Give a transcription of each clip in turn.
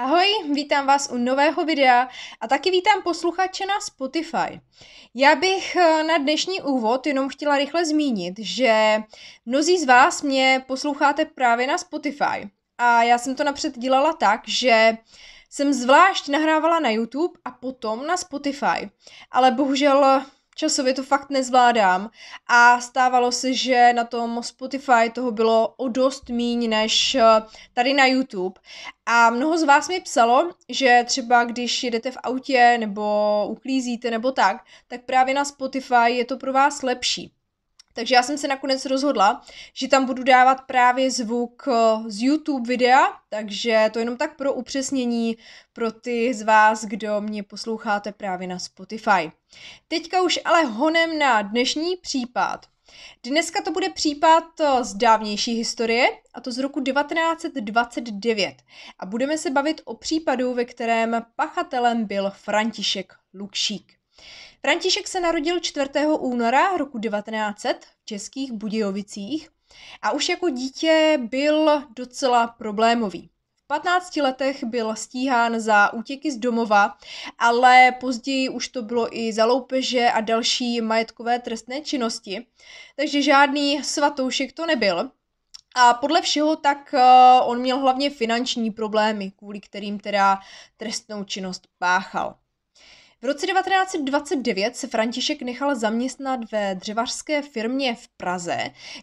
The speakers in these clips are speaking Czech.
Ahoj, vítám vás u nového videa a taky vítám posluchače na Spotify. Já bych eh, na dnešní úvod jenom chtěla rychle zmínit, že mnozí z vás mě posloucháte právě na Spotify. A já jsem to napřed dělala tak, že jsem zvlášť nahrávala na YouTube a potom na Spotify. Ale bohužel časově to fakt nezvládám a stávalo se, že na tom Spotify toho bylo o dost míň než eh, tady na YouTube a mnoho z vás mi psalo, že třeba když jedete v autě nebo uklízíte nebo tak, tak právě na Spotify je to pro vás lepší. Takže já jsem se nakonec rozhodla, že tam budu dávat právě zvuk eh, z YouTube videa, takže to jenom tak pro upřesnění pro ty z vás, kdo mě posloucháte právě na Spotify. Teďka už ale honem na dnešní případ. Dneska to bude případ eh, z dávnější historie, a to z roku 1929. A budeme se bavit o případu, ve kterém pachatelem byl František Lukšík. František se narodil 4. února roku 1900 v Českých Budějovicích a už jako dítě byl docela problémový. 15 letech byl stíhán za útěky z domova, ale později už to bylo i za loupeže a další majetkové trestné činnosti, takže žádný svatoušek to nebyl. A podle všeho tak eh, on měl hlavně finanční problémy, kvůli kterým teda trestnou činnost páchal. V roce 1929 se František nechal zaměstnat ve dřevařské firmě v Praze,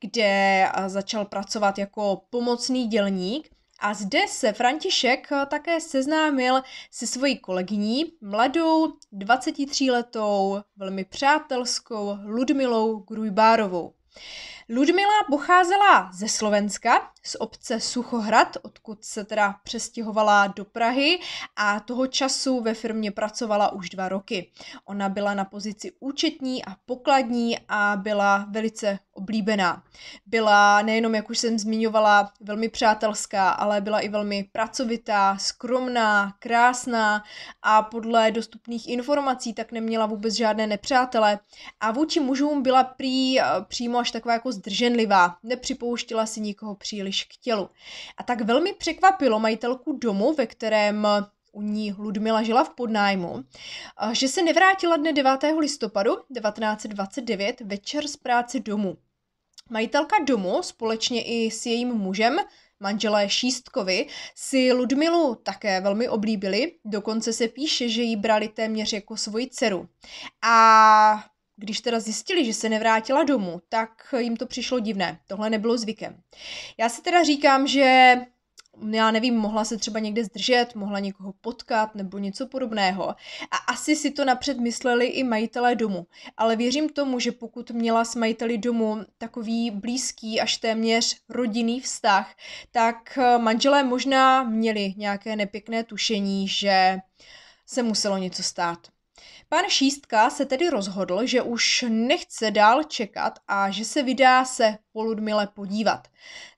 kde eh, začal pracovat jako pomocný dělník – a zde se František eh, také seznámil se svojí kolegyní, mladou 23-letou, velmi přátelskou Ludmilou Grujbárovou. Ludmila pocházela ze Slovenska, z obce Suchohrad, odkud se teda přestěhovala do Prahy a toho času ve firmě pracovala už dva roky. Ona byla na pozici účetní a pokladní a byla velice oblíbená. Byla nejenom, jak už jsem zmiňovala, velmi přátelská, ale byla i velmi pracovitá, skromná, krásná a podle dostupných informací tak neměla vůbec žádné nepřátele. A vůči mužům byla prý eh, přímo až taková jako zdrženlivá, nepřipouštila si nikoho příliš k tělu. A tak velmi překvapilo majitelku domu, ve kterém u ní Ludmila žila v podnájmu, eh, že se nevrátila dne 9. listopadu 1929 večer z práce domů. Majitelka domu společně i s jejím mužem, manželé Šístkovi, si Ludmilu také velmi oblíbili, dokonce se píše, že ji brali téměř jako svoji dceru. A když teda zjistili, že se nevrátila domů, tak jim to přišlo divné. Tohle nebylo zvykem. Já si teda říkám, že já nevím, mohla se třeba někde zdržet, mohla někoho potkat nebo něco podobného. A asi si to napřed mysleli i majitelé domu. Ale věřím tomu, že pokud měla s majiteli domu takový blízký až téměř rodinný vztah, tak eh, manželé možná měli nějaké nepěkné tušení, že se muselo něco stát. Pan Šístka se tedy rozhodl, že už nechce dál čekat a že se vydá se po Ludmile podívat.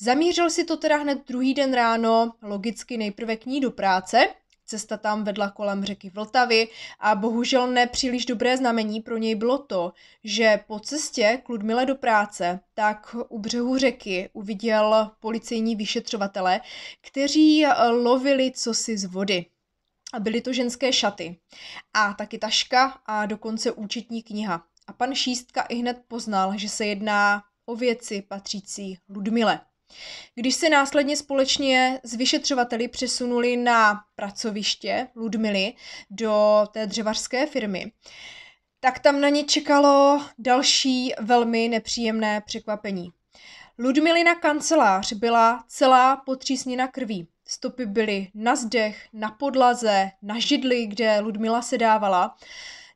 Zamířil si to teda hned druhý den ráno, logicky nejprve k ní do práce, Cesta tam vedla kolem řeky Vltavy a bohužel nepříliš dobré znamení pro něj bylo to, že po cestě k Ludmile do práce, tak u břehu řeky uviděl policejní vyšetřovatele, kteří lovili cosi z vody a byly to ženské šaty a taky taška a dokonce účetní kniha. A pan Šístka i hned poznal, že se jedná o věci patřící Ludmile. Když se následně společně s vyšetřovateli přesunuli na pracoviště Ludmily do té dřevařské firmy, tak tam na ně čekalo další velmi nepříjemné překvapení. Ludmilina kancelář byla celá potřísněna krví. Stopy byly na zdech, na podlaze, na židli, kde Ludmila se dávala.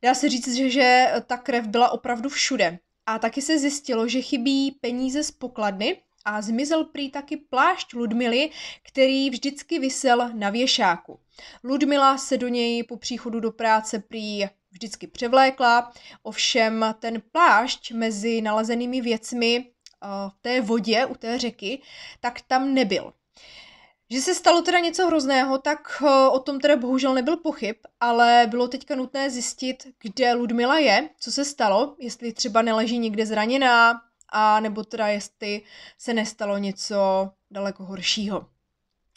Dá se říct, že, že ta krev byla opravdu všude. A taky se zjistilo, že chybí peníze z pokladny a zmizel prý taky plášť Ludmily, který vždycky vysel na věšáku. Ludmila se do něj po příchodu do práce prý vždycky převlékla, ovšem ten plášť mezi nalezenými věcmi eh, v té vodě u té řeky, tak tam nebyl. Že se stalo teda něco hrozného, tak eh, o tom teda bohužel nebyl pochyb, ale bylo teďka nutné zjistit, kde Ludmila je, co se stalo, jestli třeba neleží někde zraněná, a nebo teda jestli se nestalo něco daleko horšího.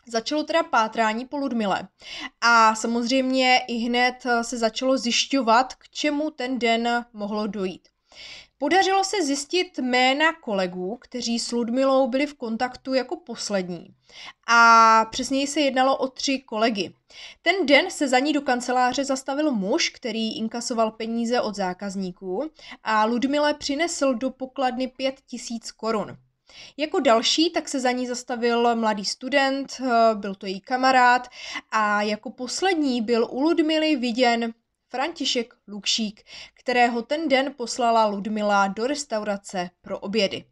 Začalo teda pátrání po Ludmile a samozřejmě i hned eh, se začalo zjišťovat, k čemu ten den mohlo dojít. Podařilo se zjistit jména kolegů, kteří s Ludmilou byli v kontaktu jako poslední. A přesněji se jednalo o tři kolegy. Ten den se za ní do kanceláře zastavil muž, který inkasoval peníze od zákazníků a Ludmile přinesl do pokladny pět tisíc korun. Jako další tak se za ní zastavil mladý student, eh, byl to její kamarád a jako poslední byl u Ludmily viděn František Lukšík, kterého ten den poslala Ludmila do restaurace pro obědy.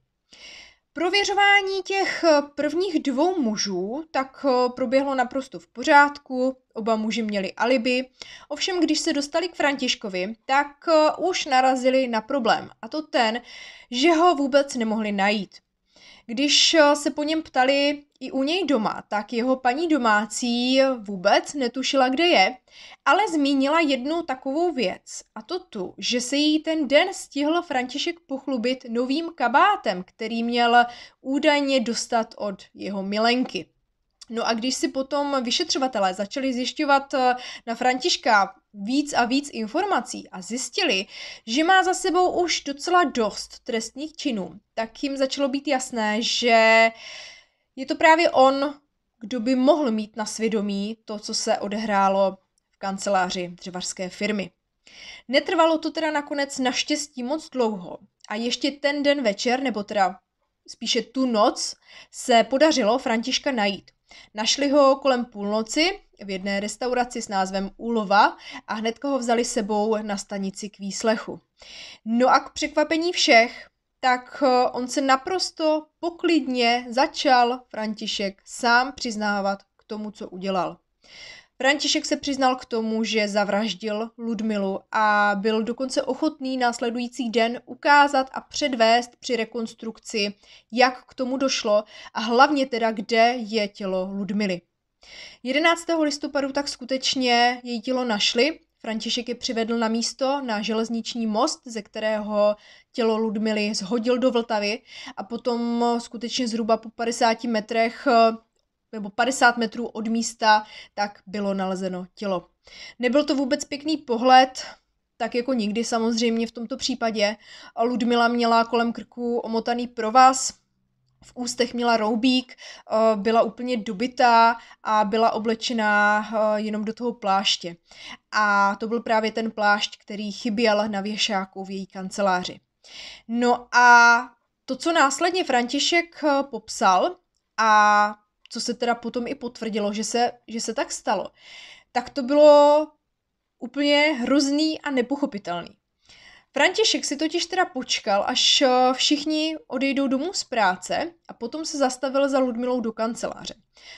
Prověřování těch eh, prvních dvou mužů tak eh, proběhlo naprosto v pořádku, oba muži měli alibi, ovšem když se dostali k Františkovi, tak eh, už narazili na problém, a to ten, že ho vůbec nemohli najít. Když eh, se po něm ptali i u něj doma, tak jeho paní domácí vůbec netušila, kde je, ale zmínila jednu takovou věc, a to tu, že se jí ten den stihl František pochlubit novým kabátem, který měl údajně dostat od jeho milenky. No a když si potom vyšetřovatelé začali zjišťovat eh, na Františka víc a víc informací a zjistili, že má za sebou už docela dost trestních činů, tak jim začalo být jasné, že je to právě on, kdo by mohl mít na svědomí to, co se odehrálo v kanceláři dřevařské firmy. Netrvalo to teda nakonec naštěstí moc dlouho a ještě ten den večer, nebo teda spíše tu noc, se podařilo Františka najít. Našli ho kolem půlnoci v jedné restauraci s názvem Ulova a hned ho vzali sebou na stanici k výslechu. No a k překvapení všech, tak eh, on se naprosto poklidně začal František sám přiznávat k tomu, co udělal. František se přiznal k tomu, že zavraždil Ludmilu a byl dokonce ochotný následující den ukázat a předvést při rekonstrukci, jak k tomu došlo a hlavně teda, kde je tělo Ludmily. 11. listopadu tak skutečně její tělo našli. František je přivedl na místo na železniční most, ze kterého tělo Ludmily zhodil do Vltavy a potom skutečně zhruba po 50 metrech nebo 50 metrů od místa, tak bylo nalezeno tělo. Nebyl to vůbec pěkný pohled, tak jako nikdy samozřejmě v tomto případě. Ludmila měla kolem krku omotaný provaz, v ústech měla roubík, eh, byla úplně dobitá a byla oblečená eh, jenom do toho pláště. A to byl právě ten plášť, který chyběl na věšáku v její kanceláři. No a to, co následně František eh, popsal a co se teda potom i potvrdilo, že se, že se tak stalo, tak to bylo úplně hrozný a nepochopitelný. František si totiž teda počkal, až eh, všichni odejdou domů z práce a potom se zastavil za Ludmilou do kanceláře.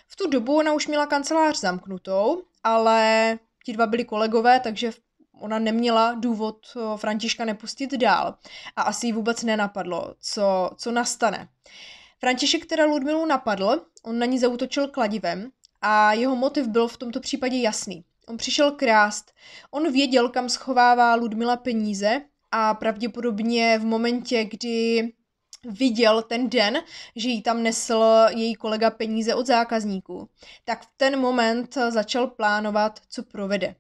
V tu dobu ona už měla kancelář zamknutou, ale ti dva byli kolegové, takže ona neměla důvod eh, Františka nepustit dál a asi jí vůbec nenapadlo, co, co nastane. František teda Ludmilu napadl, on na ní zautočil kladivem a jeho motiv byl v tomto případě jasný. On přišel krást. On věděl, kam schovává Ludmila peníze a pravděpodobně v momentě, kdy viděl ten den, že jí tam nesl její kolega peníze od zákazníků, tak v ten moment začal plánovat, co provede.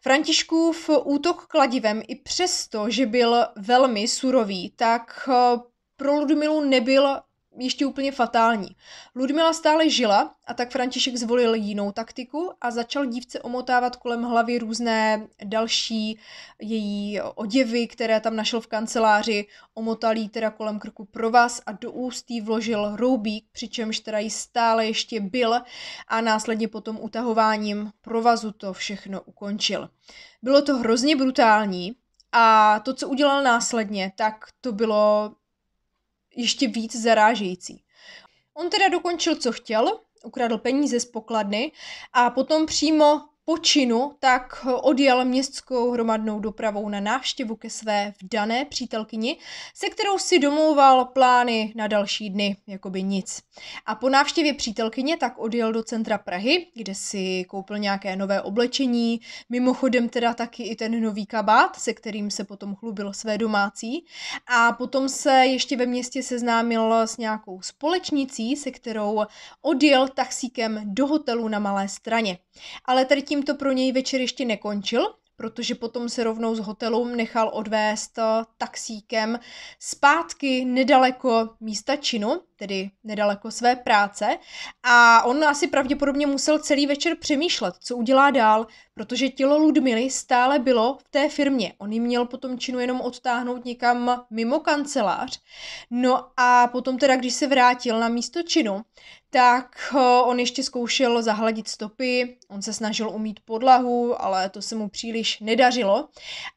Františkův útok kladivem i přesto, že byl velmi surový, tak pro Ludmilu nebyl ještě úplně fatální. Ludmila stále žila a tak František zvolil jinou taktiku a začal dívce omotávat kolem hlavy různé další její oděvy, které tam našel v kanceláři, omotal jí teda kolem krku provaz a do úst jí vložil roubík, přičemž teda jí stále ještě byl a následně potom utahováním provazu to všechno ukončil. Bylo to hrozně brutální, a to, co udělal následně, tak to bylo ještě víc zarážející. On teda dokončil, co chtěl, ukradl peníze z pokladny a potom přímo počinu, tak odjel městskou hromadnou dopravou na návštěvu ke své vdané přítelkyni, se kterou si domlouval plány na další dny, jako by nic. A po návštěvě přítelkyně tak odjel do centra Prahy, kde si koupil nějaké nové oblečení, mimochodem teda taky i ten nový kabát, se kterým se potom chlubil své domácí. A potom se ještě ve městě seznámil s nějakou společnicí, se kterou odjel taxíkem do hotelu na Malé straně. Ale tady tím to pro něj večer ještě nekončil, protože potom se rovnou z hotelu nechal odvést eh, taxíkem zpátky nedaleko místa činu, tedy nedaleko své práce. A on asi pravděpodobně musel celý večer přemýšlet, co udělá dál, protože tělo Ludmily stále bylo v té firmě. On ji měl potom činu jenom odtáhnout někam mimo kancelář. No a potom teda, když se vrátil na místo činu, tak eh, on ještě zkoušel zahladit stopy, on se snažil umít podlahu, ale to se mu příliš nedařilo.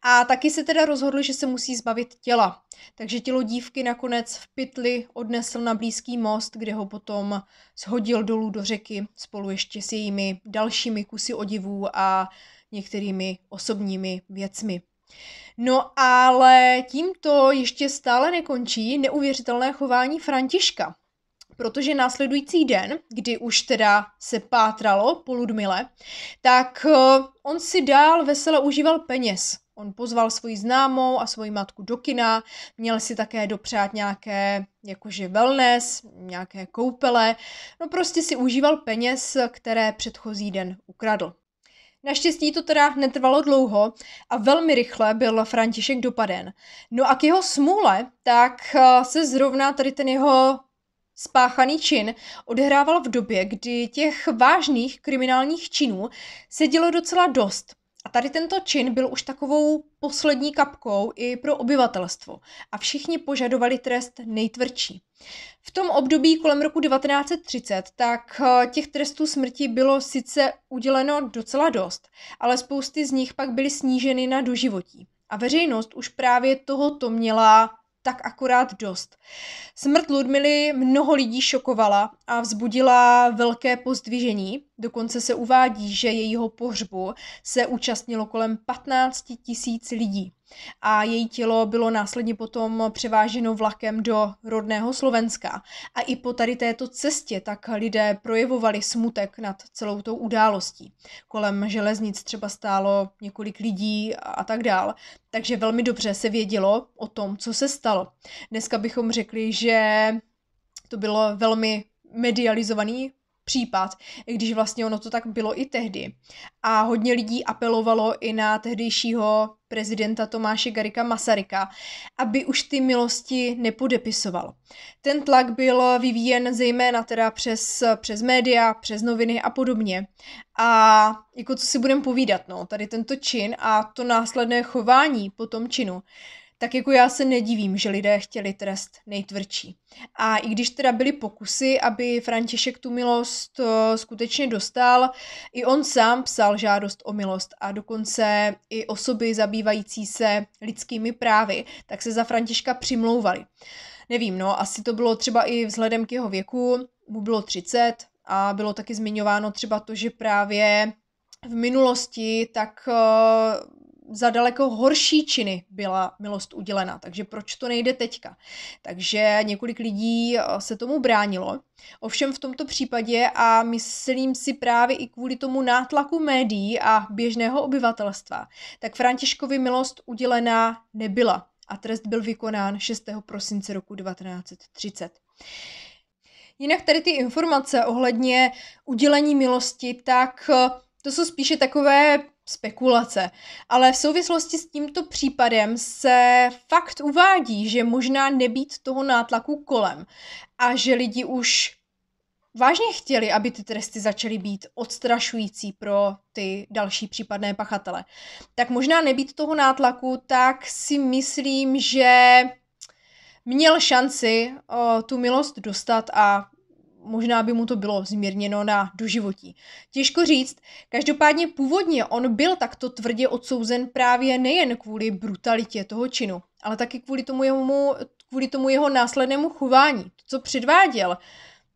A taky se teda rozhodl, že se musí zbavit těla. Takže tělo dívky nakonec v pytli odnesl na blízký most, kde ho potom shodil dolů do řeky spolu ještě s jejími dalšími kusy odivů a některými osobními věcmi. No ale tímto ještě stále nekončí neuvěřitelné chování Františka protože následující den, kdy už teda se pátralo po Ludmile, tak eh, on si dál vesele užíval peněz. On pozval svoji známou a svoji matku do kina, měl si také dopřát nějaké jakože wellness, nějaké koupele, no prostě si užíval peněz, které předchozí den ukradl. Naštěstí to teda netrvalo dlouho a velmi rychle byl František dopaden. No a k jeho smůle, tak eh, se zrovna tady ten jeho Spáchaný čin odehrával v době, kdy těch vážných kriminálních činů se dělo docela dost. A tady tento čin byl už takovou poslední kapkou i pro obyvatelstvo a všichni požadovali trest nejtvrdší. V tom období kolem roku 1930 tak eh, těch trestů smrti bylo sice uděleno docela dost, ale spousty z nich pak byly sníženy na doživotí. A veřejnost už právě tohoto měla tak akorát dost. Smrt Ludmily mnoho lidí šokovala a vzbudila velké pozdvižení. Dokonce se uvádí, že jejího pohřbu se účastnilo kolem 15 tisíc lidí a její tělo bylo následně potom převáženo vlakem do rodného Slovenska. A i po tady této cestě tak lidé projevovali smutek nad celou tou událostí. Kolem železnic třeba stálo několik lidí a tak dál, takže velmi dobře se vědělo o tom, co se stalo. Dneska bychom řekli, že to bylo velmi medializovaný případ, když vlastně ono to tak bylo i tehdy. A hodně lidí apelovalo i na tehdejšího prezidenta Tomáše Garika Masaryka, aby už ty milosti nepodepisoval. Ten tlak byl vyvíjen zejména teda přes, přes média, přes noviny a podobně. A jako co si budeme povídat, no, tady tento čin a to následné chování po tom činu tak jako já se nedivím, že lidé chtěli trest nejtvrdší. A i když teda byly pokusy, aby František tu milost eh, skutečně dostal, i on sám psal žádost o milost a dokonce i osoby zabývající se lidskými právy, tak se za Františka přimlouvali. Nevím, no, asi to bylo třeba i vzhledem k jeho věku, mu bylo 30 a bylo taky zmiňováno třeba to, že právě v minulosti tak eh, za daleko horší činy byla milost udělena, takže proč to nejde teďka? Takže několik lidí eh, se tomu bránilo. Ovšem v tomto případě a myslím si právě i kvůli tomu nátlaku médií a běžného obyvatelstva, tak Františkovi milost udělená nebyla a trest byl vykonán 6. prosince roku 1930. Jinak tady ty informace ohledně udělení milosti, tak eh, to jsou spíše takové spekulace. Ale v souvislosti s tímto případem se fakt uvádí, že možná nebýt toho nátlaku kolem a že lidi už vážně chtěli, aby ty tresty začaly být odstrašující pro ty další případné pachatele. Tak možná nebýt toho nátlaku, tak si myslím, že měl šanci o, tu milost dostat a možná by mu to bylo zmírněno na doživotí. Těžko říct, každopádně původně on byl takto tvrdě odsouzen právě nejen kvůli brutalitě toho činu, ale taky kvůli tomu jeho, kvůli tomu jeho následnému chování, to, co předváděl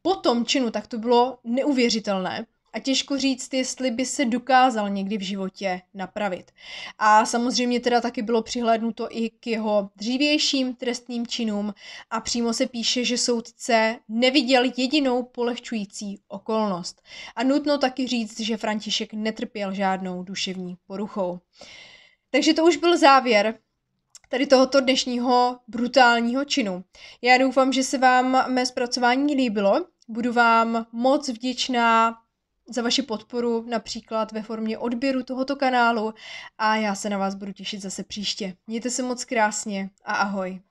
po tom činu, tak to bylo neuvěřitelné a těžko říct, jestli by se dokázal někdy v životě napravit. A samozřejmě teda taky bylo přihlédnuto i k jeho dřívějším trestným činům a přímo se píše, že soudce neviděl jedinou polehčující okolnost. A nutno taky říct, že František netrpěl žádnou duševní poruchou. Takže to už byl závěr tady tohoto dnešního brutálního činu. Já doufám, že se vám mé zpracování líbilo. Budu vám moc vděčná za vaši podporu například ve formě odběru tohoto kanálu a já se na vás budu těšit zase příště. Mějte se moc krásně a ahoj.